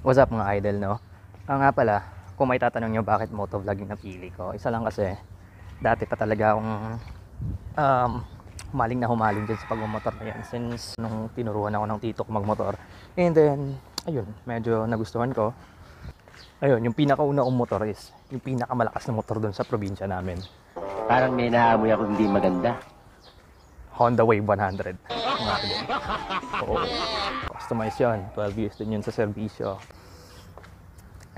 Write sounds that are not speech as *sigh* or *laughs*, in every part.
What's up mga idol no? Ah, nga pala, kung may tatanong nyo bakit motovlog yung napili ko, isa lang kasi dati pa talaga akong um, maling na humaling dyan sa pagmamotor na yan since nung tinuruan ako ng tito ko magmotor. And then, ayun, medyo nagustuhan ko. Ayun, yung pinakauna kong motor is yung pinakamalakas na motor doon sa probinsya namin. Parang may naamoy ako hindi maganda. Honda Wave 100. *laughs* Oo customize yun. 12 years din yun sa serbisyo.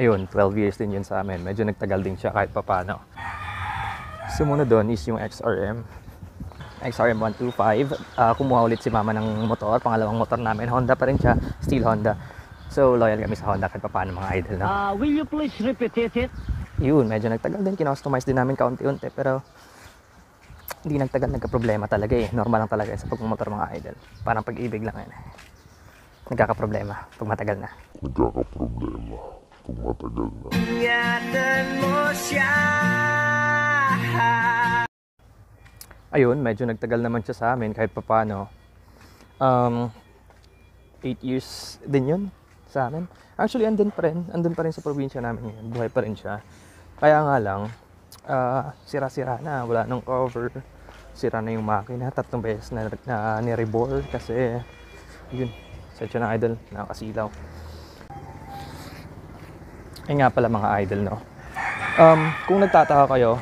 Ayun, 12 years din yun sa amin. Medyo nagtagal din siya kahit papano. muna doon is yung XRM. XRM 125. Uh, kumuha ulit si mama ng motor. Pangalawang motor namin. Honda pa rin siya. Still Honda. So, loyal kami sa Honda kahit papano mga idol na. Uh, will you please repeat it? Yun, medyo nagtagal din. Kinustomize din namin kaunti-unti. Pero, hindi nagtagal nagka-problema talaga eh. Normal lang talaga eh, sa pagmumotor mga idol. Parang pag-ibig lang yan eh nagkakaproblema pag matagal na. Nagkakaproblema pag matagal na. Ingatan mo siya. Ayun, medyo nagtagal naman siya sa amin kahit papano. Um, 8 years din yun sa amin. Actually, andun pa rin. Andun pa rin sa probinsya namin ngayon. Buhay pa rin siya. Kaya nga lang, uh, sira-sira na. Wala nang cover. Sira na yung makina. Tatlong beses na, na, na kasi yun, Search na idol, nakakasilaw. Ay nga pala mga idol, no? Um, kung nagtataka kayo,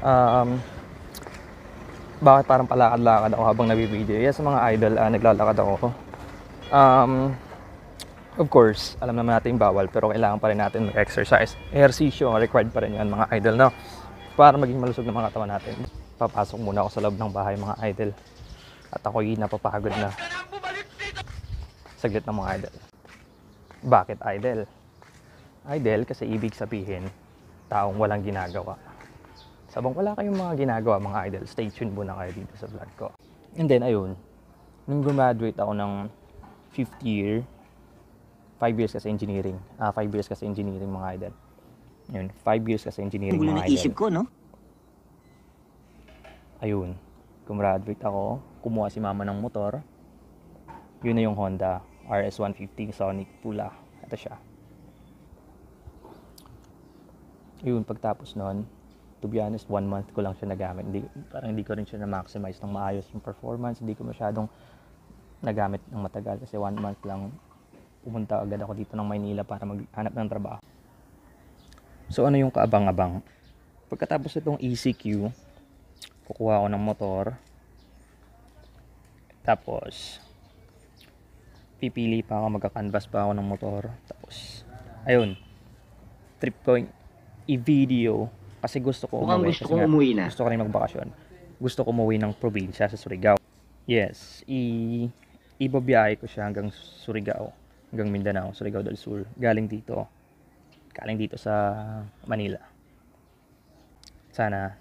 um, bakit parang palakad-lakad ako habang nabibideo? Yes, mga idol, uh, naglalakad ako. Um, of course, alam naman natin bawal, pero kailangan pa rin natin mag-exercise. Ehersisyo, required pa rin yan mga idol, no? Para maging malusog ng mga katawan natin. Papasok muna ako sa loob ng bahay mga idol. At ako'y napapagod na. Saglit ng mga idol. Bakit idol? Idol kasi ibig sabihin, taong walang ginagawa. Sabang wala kayong mga ginagawa mga idol, stay tuned muna kayo dito sa vlog ko. And then ayun, nung graduate ako ng 5th year, 5 years kasi engineering. Ah, 5 years kasi engineering mga idol. Ayun, 5 years kasi engineering Gulo mga idol. isip ko, no? Ayun, gumraduate ako, kumuha si mama ng motor. Yun na yung Honda. RS150 Sonic pula. Ito siya. Yun, pagtapos noon, to be honest, one month ko lang siya nagamit. Hindi, parang hindi ko rin siya na-maximize ng maayos yung performance. Hindi ko masyadong nagamit ng matagal kasi one month lang pumunta agad ako dito ng Maynila para maghanap ng trabaho. So ano yung kaabang-abang? Pagkatapos itong ECQ, kukuha ako ng motor. Tapos, pipili pa ako, magka-canvas pa ako ng motor. Tapos, ayun, trip ko i-video kasi gusto ko umuwi. gusto ko umuwi na. Gusto ko rin magbakasyon. Gusto ko umuwi ng probinsya sa Surigao. Yes, i ibabiyahe ko siya hanggang Surigao, hanggang Mindanao, Surigao del Sur, galing dito. Galing dito sa Manila. Sana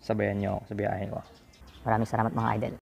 sabayan nyo ako sa biyahe ko. Maraming salamat mga idol.